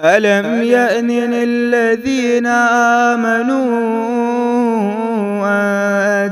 ألم يأنن الذين آمنوا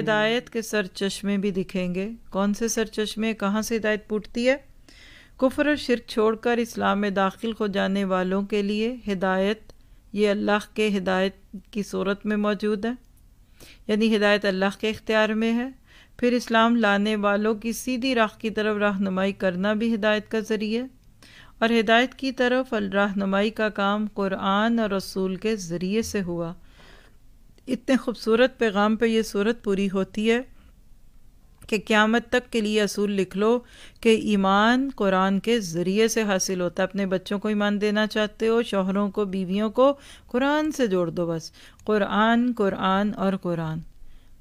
हिदायत के सर चश्मे भी दिखेंगे कौन से सर चश्मे कहाँ से हिदायत फूटती है कुफर और शिरक छोड़कर इस्लाम में दाखिल हो जाने वालों के लिए हिदायत ये अल्लाह के हिदायत की सूरत में मौजूद है यानी हिदायत अल्लाह के इख्तियार में है फिर इस्लाम लाने वालों की सीधी राह की तरफ रहनुमाई करना भी हिदायत का ज़रिए और हिदायत की तरफ रहनुमाई का काम कुरान और रसूल के ज़रिए से हुआ इतने खूबसूरत पैगाम पे ये सूरत पूरी होती है कि क़्यामत तक के लिए असूल लिख लो कि ईमान कुरान के ज़रिए से हासिल होता है अपने बच्चों को ईमान देना चाहते हो शोहरों को बीवियों को कुरान से जोड़ दो बस कुरान कुरान और कुरान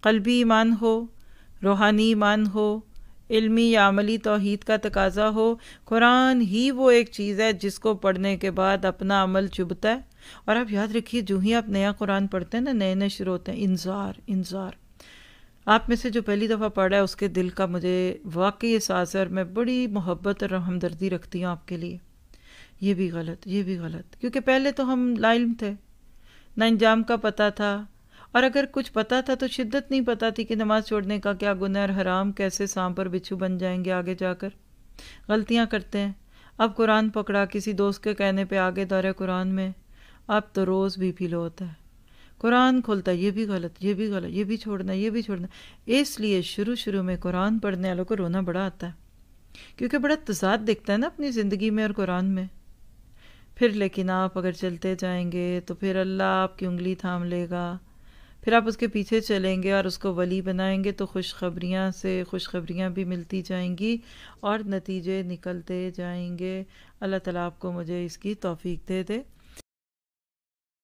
कलबी ईमान हो रूहानी ईमान हो इल्मी या अमली तोहद का तकाजा हो कुरान ही वो एक चीज़ है जिसको पढ़ने के बाद अपना अमल चुभता है और आप याद रखिए जो ही आप नया कुरान पढ़ते हैं ना नए नए शुरू होते हैं इंजार इंजार आप में से जो पहली दफ़ा पढ़ा है उसके दिल का मुझे वाकई एहसास है और मैं बड़ी मोहब्बत और हमदर्दी रखती हूँ आपके लिए ये भी गलत ये भी गलत क्योंकि पहले तो हम लाइल थे ना इंजाम का पता था और अगर कुछ पता था तो शिद्दत नहीं पता थी कि नमाज़ छोड़ने का क्या गुना और हराम कैसे सांप और बिच्छू बन जाएंगे आगे जाकर गलतियाँ करते हैं अब कुरान पकड़ा किसी दोस्त के कहने पे आगे दौरे कुरान में अब तो रोज़ भी फील होता है कुरान खोलता ये भी गलत ये भी गलत ये भी छोड़ना ये भी छोड़ना इसलिए शुरू शुरू में कुरान पढ़ने वालों को रोना बड़ा आता है क्योंकि बड़ा तजाद दिखता है ना अपनी ज़िंदगी में और कुरान में फिर लेकिन आप अगर चलते जाएंगे तो फिर अल्लाह आपकी उंगली थाम लेगा फिर आप उसके पीछे चलेंगे और उसको वली बनाएंगे तो खुशखबरियाँ से खुशखबरियाँ भी मिलती जाएंगी और नतीजे निकलते जाएंगे अल्लाह ताला आपको मुझे इसकी तौफीक दे दे